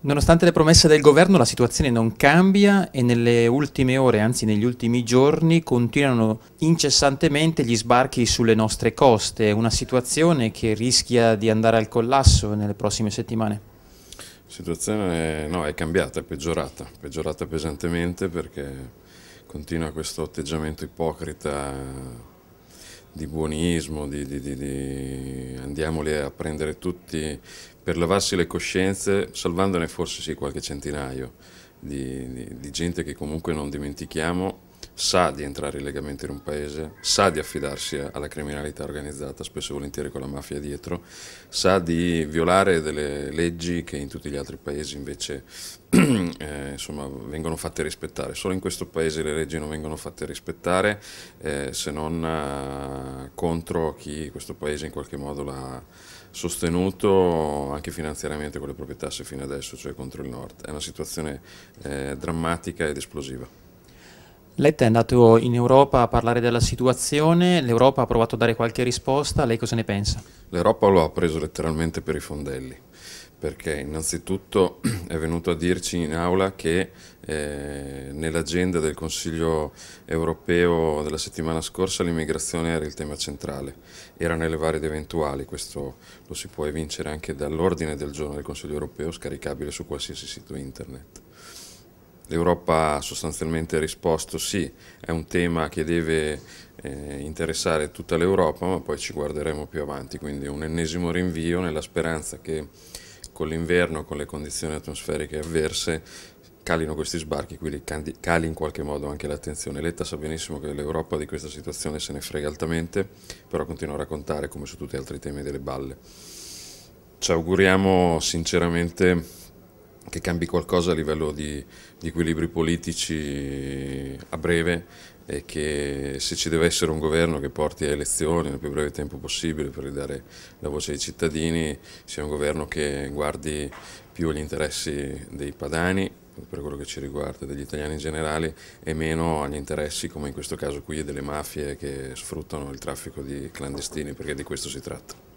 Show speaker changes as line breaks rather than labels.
Nonostante le promesse del governo la situazione non cambia e nelle ultime ore, anzi negli ultimi giorni, continuano incessantemente gli sbarchi sulle nostre coste, una situazione che rischia di andare al collasso nelle prossime settimane.
La situazione no, è cambiata, è peggiorata, è peggiorata pesantemente perché continua questo atteggiamento ipocrita di buonismo, di, di, di, di, andiamoli a prendere tutti per lavarsi le coscienze, salvandone forse sì qualche centinaio di gente che comunque non dimentichiamo sa di entrare illegalmente in un paese, sa di affidarsi alla criminalità organizzata, spesso e volentieri con la mafia dietro, sa di violare delle leggi che in tutti gli altri paesi invece eh, insomma, vengono fatte rispettare. Solo in questo paese le leggi non vengono fatte rispettare eh, se non eh, contro chi questo paese in qualche modo l'ha sostenuto anche finanziariamente con le proprie tasse fino adesso, cioè contro il nord. È una situazione eh, drammatica ed esplosiva.
Lei è andato in Europa a parlare della situazione, l'Europa ha provato a dare qualche risposta, lei cosa ne pensa?
L'Europa lo ha preso letteralmente per i fondelli, perché innanzitutto è venuto a dirci in aula che eh, nell'agenda del Consiglio europeo della settimana scorsa l'immigrazione era il tema centrale, era nelle varie ed eventuali, questo lo si può evincere anche dall'ordine del giorno del Consiglio europeo scaricabile su qualsiasi sito internet. L'Europa ha sostanzialmente risposto sì, è un tema che deve eh, interessare tutta l'Europa, ma poi ci guarderemo più avanti, quindi un ennesimo rinvio nella speranza che con l'inverno, con le condizioni atmosferiche avverse, calino questi sbarchi, quindi cali in qualche modo anche l'attenzione. Letta sa benissimo che l'Europa di questa situazione se ne frega altamente, però continua a raccontare come su tutti gli altri temi delle balle. Ci auguriamo sinceramente che cambi qualcosa a livello di, di, equilibri politici a breve e che se ci deve essere un governo che porti a elezioni nel più breve tempo possibile per ridare la voce ai cittadini, sia un governo che guardi più agli interessi dei padani per quello che ci riguarda degli italiani in generale e meno agli interessi come in questo caso qui delle mafie che sfruttano il traffico di clandestini perché di questo si tratta.